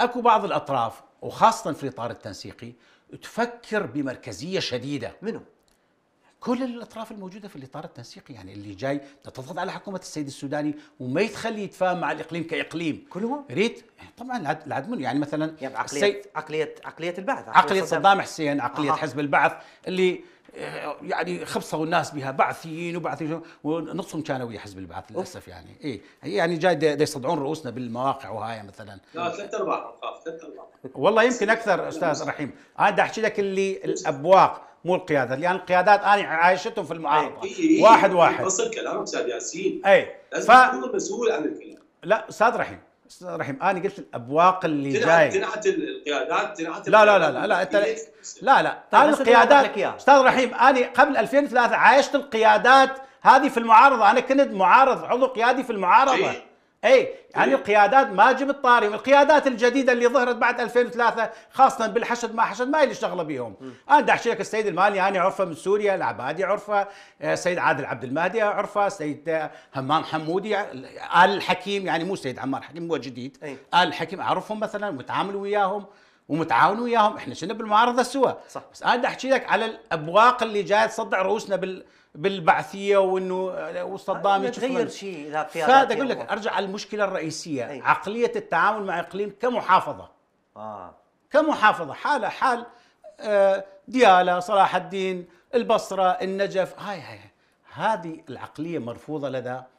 اكو بعض الاطراف وخاصه في الاطار التنسيقي تفكر بمركزيه شديده منو؟ كل الاطراف الموجوده في الاطار التنسيقي يعني اللي جاي تضغط على حكومه السيد السوداني وما يتخلي يتفاهم مع الاقليم كاقليم كلهم ريت طبعا العدم يعني مثلا يعني عقليه السي... عقليه عقليه البعث عقليه, عقلية صدام حسين عقليه آه. حزب البعث اللي يعني خبصوا الناس بها بعثيين وبعثيين ونصهم كانوا ويا حزب البعث للاسف يعني اي يعني جاي يصدعون رؤوسنا بالمواقع وهاي مثلا لا ثلاث ارباع ثلاث والله يمكن اكثر استاذ رحيم انا بدي احكي لك اللي الابواق مو القيادات لان يعني القيادات انا عايشتهم في المعارضه إيه، إيه، إيه. واحد واحد وصل كلامك استاذ ياسين اي لازم ف... مسؤول عن الكلام لا استاذ رحيم استاذ رحيم انا قلت الابواق اللي جايه تنعت القيادات تنعت لا لا لا لا لا انت لا لا طالب طيب، القيادات استاذ رحيم انا قبل 2003 عايشت القيادات هذه في المعارضه انا كنت معارض عضو قيادي في المعارضه اي يعني إيه. القيادات ما جبت طاري القيادات الجديده اللي ظهرت بعد 2003 خاصه بالحشد ما حشد ما لي شغله بيهم انا بدي احكي لك السيد المالي انا عرفه من سوريا العبادي عرفه السيد آه، عادل عبد المهدي عرفه السيد آه، همام حمودي ال الحكيم يعني مو سيد عمار حكيم هو جديد إيه. ال الحكيم اعرفهم مثلا وتعامل وياهم ومتعاون وياهم احنا كنا بالمعارضه سوا صح بس انا احكي لك على الابواق اللي جايه تصدع رؤوسنا بال بالبعثيه وانه والصدام تغير شيء اذا فهذا اقول لك ارجع على المشكله الرئيسيه أي. عقليه التعامل مع اقليم كمحافظه آه. كمحافظه حاله حال آه، دياله صلاح الدين البصره النجف هاي هاي هذه العقليه مرفوضه لدى